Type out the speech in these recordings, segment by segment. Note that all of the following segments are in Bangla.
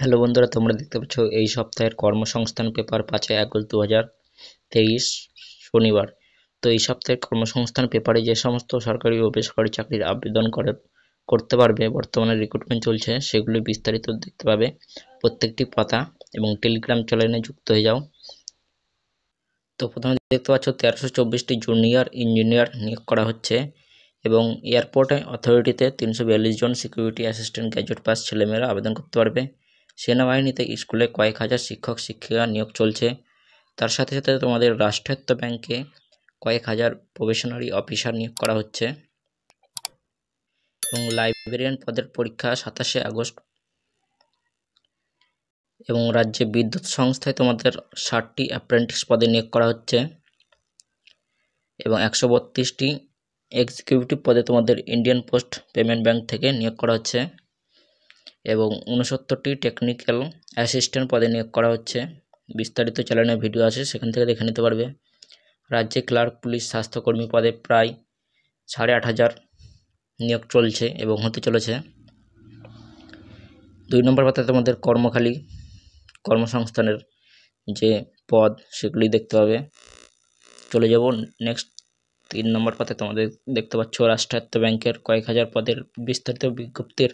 হ্যালো বন্ধুরা তোমরা দেখতে পাচ্ছ এই সপ্তাহের কর্মসংস্থান পেপার পাঁচই আগস্ট দু হাজার তেইশ শনিবার তো এই সপ্তাহের কর্মসংস্থান পেপারে যে সমস্ত সরকারি ও বেসরকারি চাকরির আবেদন করে করতে পারবে বর্তমানে রিক্রুটমেন্ট চলছে সেগুলি বিস্তারিত দেখতে পাবে প্রত্যেকটি পাতা এবং টেলিগ্রাম চ্যানেলে যুক্ত হয়ে যাও তো প্রথমে দেখতে পাচ্ছ তেরোশো চব্বিশটি জুনিয়র ইঞ্জিনিয়ার নিয়োগ করা হচ্ছে এবং এয়ারপোর্টে অথরিটিতে তিনশো বিয়াল্লিশ জন সিকিউরিটি অ্যাসিস্ট্যান্ট গ্র্যাজুয়েট পাস ছেলেমেয়েরা আবেদন করতে পারবে সেনাবাহিনীতে স্কুলে কয়েক হাজার শিক্ষক শিক্ষিকা নিয়োগ চলছে তার সাথে সাথে তোমাদের রাষ্ট্রায়ত্ত ব্যাংকে কয়েক হাজার প্রবেশনারি অফিসার নিয়োগ করা হচ্ছে এবং লাইব্রেরিয়ান পদের পরীক্ষা সাতাশে আগস্ট এবং রাজ্যে বিদ্যুৎ সংস্থায় তোমাদের ষাটটি অ্যাপ্রেন্টিস পদে নিয়োগ করা হচ্ছে এবং একশো বত্রিশটি এক্সিকিউটিভ পদে তোমাদের ইন্ডিয়ান পোস্ট পেমেন্ট ব্যাংক থেকে নিয়োগ করা হচ্ছে এবং উনসত্তরটি টেকনিক্যাল অ্যাসিস্ট্যান্ট পদে নিয়োগ করা হচ্ছে বিস্তারিত চ্যানেলে ভিডিও আছে সেখান থেকে দেখে নিতে পারবে রাজ্যে ক্লার্ক পুলিশ স্বাস্থ্যকর্মী পদে প্রায় সাড়ে আট হাজার নিয়োগ চলছে এবং হতে চলেছে দুই নম্বর পাতা তোমাদের কর্মখালী কর্মসংস্থানের যে পদ সেগুলি দেখতে পাবে চলে যাব নেক্সট তিন নম্বর পাতে তোমাদের দেখতে পাচ্ছ রাষ্ট্রায়ত্ত ব্যাংকের কয়েক হাজার পদের বিস্তারিত বিজ্ঞপ্তির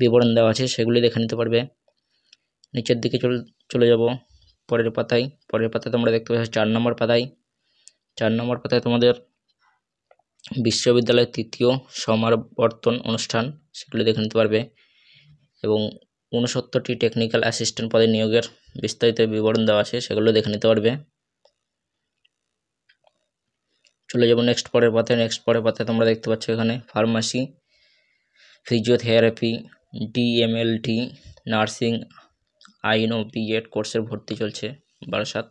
বিবরণ দেওয়া আছে সেগুলি দেখে নিতে পারবে নিচের দিকে চলে চলে যাব পরের পাতায় পরের পাতায় তোমরা দেখতে পাচ্ছ চার নম্বর পাতায় চার নম্বর পাতায় তোমাদের বিশ্ববিদ্যালয়ের তৃতীয় সমাবর্তন অনুষ্ঠান সেগুলি দেখে নিতে পারবে এবং ঊনসত্তরটি টেকনিক্যাল অ্যাসিস্ট্যান্ট পদে নিয়োগের বিস্তারিত বিবরণ দেওয়া আছে সেগুলো দেখে নিতে পারবে চলে যাবো নেক্সট পরের পাতায় নেক্সট পরের পাতায় তোমরা দেখতে পাচ্ছ এখানে ফার্মাসি ফিজিওথেরাপি ডিএমএলটি নার্সিং আইন ও বিএড কোর্সের ভর্তি চলছে বারাসাত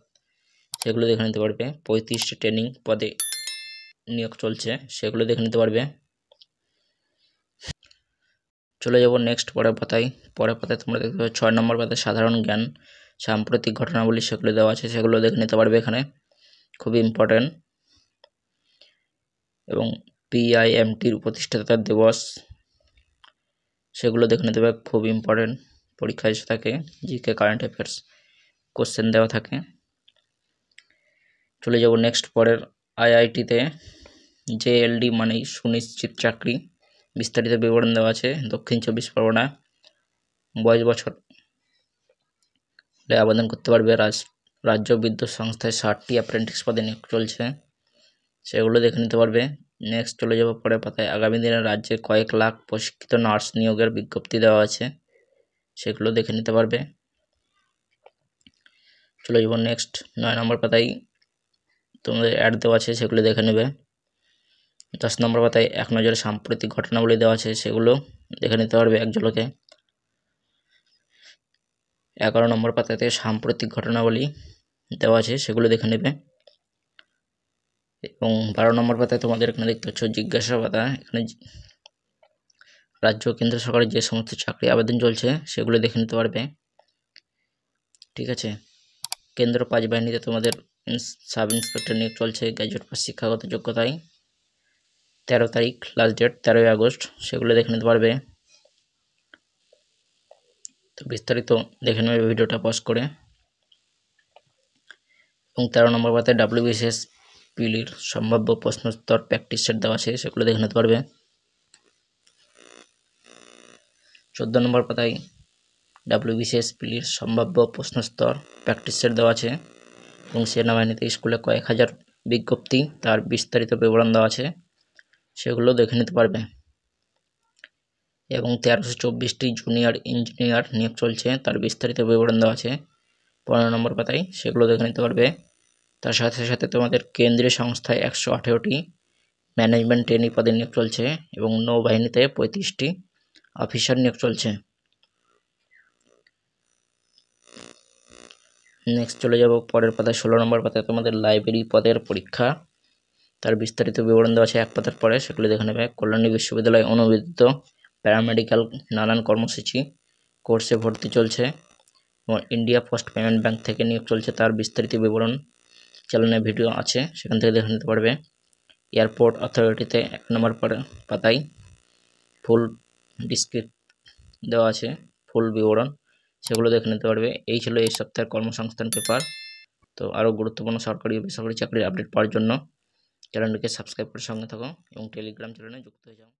সেগুলো দেখে নিতে পারবে পঁয়ত্রিশটি ট্রেনিং পদে নিয়োগ চলছে সেগুলো দেখে নিতে পারবে চলে যাব নেক্সট পরের পাতায় পরের পাতায় তোমরা দেখতে পাবে ছয় নম্বর পাতায় সাধারণ জ্ঞান সাম্প্রতিক ঘটনাবলী সেগুলো দেওয়া আছে সেগুলো দেখে নিতে পারবে এখানে খুবই ইম্পর্ট্যান্ট এবং পিআইএমটির প্রতিষ্ঠাতা দিবস সেগুলো দেখে নিতে হবে খুব ইম্পর্টেন্ট পরীক্ষায় এসে থাকে জিকে কারেন্ট অ্যাফেয়ার্স কোশ্চেন দেওয়া থাকে চলে যাব নেক্সট পরের আইআইটিতে জেএলডি মানেই সুনিশ্চিত চাকরি বিস্তারিত বিবরণ দেওয়া আছে দক্ষিণ চব্বিশ পরগনা বয়স বছর আবেদন করতে পারবে রাজ রাজ্য বিদ্যুৎ সংস্থায় ষাটটি অ্যাপ্রেন্টিস পদে নিয়োগ চলছে সেগুলো দেখে নিতে পারবে নেক্সট চলে যাবো পরের পাতায় আগামী দিনে রাজ্যে কয়েক লাখ প্রশিক্ষিত নার্স নিয়োগের বিজ্ঞপ্তি দেওয়া আছে সেগুলো দেখে নিতে পারবে চলে যাবো নেক্সট নয় নম্বর পাতায় তোমাদের অ্যাড দেওয়া আছে সেগুলো দেখে নেবে দশ নম্বর পাতায় এক নজরে সাম্প্রতিক ঘটনাগুলি দেওয়া আছে সেগুলো দেখে নিতে পারবে একজনকে এগারো নম্বর পাতাতে সাম্প্রতিক ঘটনাবলী দেওয়া আছে সেগুলো দেখে নেবে এবং বারো নম্বর পাতায় তোমাদের এখানে দেখতে পাচ্ছ জিজ্ঞাসা পাতা এখানে রাজ্য কেন্দ্র সরকারের যে সমস্ত চাকরি আবেদন চলছে সেগুলো দেখে নিতে পারবে ঠিক আছে কেন্দ্র পাঁচ বাহিনীতে তোমাদের সাব ইন্সপেক্টর নিয়োগ চলছে গ্র্যাজুয়েট পাস শিক্ষাগত যোগ্যতায় তেরো তারিখ লাস্ট ডেট তেরোই আগস্ট সেগুলো দেখে নিতে পারবে তো বিস্তারিত দেখে নেবে ভিডিওটা পজ করে এবং তেরো নম্বর পাতে ডাব্লিউবিসিএস পিলির সম্ভাব্য প্রশ্নোত্তর প্র্যাকটিস সেট দেওয়া আছে সেগুলো দেখে নিতে পারবে চোদ্দ নম্বর পাতায় ডাব্লিউবিসিএস পিলির সম্ভাব্য প্রশ্নোত্তর প্র্যাকটিস সেট দেওয়া আছে এবং সেনাবাহিনীতে স্কুলে কয়েক হাজার বিজ্ঞপ্তি তার বিস্তারিত বিবরণ দেওয়া আছে সেগুলো দেখে নিতে পারবে এবং তেরোশো চব্বিশটি জুনিয়র ইঞ্জিনিয়ার নিয়োগ চলছে তার বিস্তারিত বিবরণ দেওয়া আছে পনেরো নম্বর পাতায় সেগুলো দেখে নিতে পারবে তার সাথে সাথে তোমাদের কেন্দ্রীয় সংস্থায় একশো আঠেরোটি ম্যানেজমেন্ট ট্রেনি পদে নিয়োগ চলছে এবং নৌবাহিনীতে পঁয়ত্রিশটি অফিসার নিয়োগ চলছে নেক্সট চলে যাব পরের পাতায় ষোলো নম্বর পাতায় তোমাদের লাইব্রেরি পদের পরীক্ষা তার বিস্তারিত বিবরণ দেওয়া আছে এক পাতার পরে সেগুলি দেখে নেবে কল্যাণী বিশ্ববিদ্যালয় অনুমোদিত প্যারামেডিক্যাল নানান কর্মসূচি কোর্সে ভর্তি চলছে এবং ইন্ডিয়া পোস্ট পেমেন্ট ব্যাংক থেকে নিয়োগ চলছে তার বিস্তারিত বিবরণ চ্যানেলে ভিডিও আছে সেখান থেকে দেখে নিতে পারবে এয়ারপোর্ট অথরিটিতে এক নম্বর পাতায় ফুল ডিসক্রিপ্ট দেওয়া আছে ফুল বিবরণ সেগুলো দেখে নিতে পারবে এই ছিল এই সপ্তাহের কর্মসংস্থান পেপার তো আরও গুরুত্বপূর্ণ সরকারি ও বেসরকারি চাকরির আপডেট পাওয়ার জন্য চ্যানেলটিকে সাবস্ক্রাইব করে সঙ্গে থাকো এবং টেলিগ্রাম চ্যানেলে যুক্ত হয়ে যাও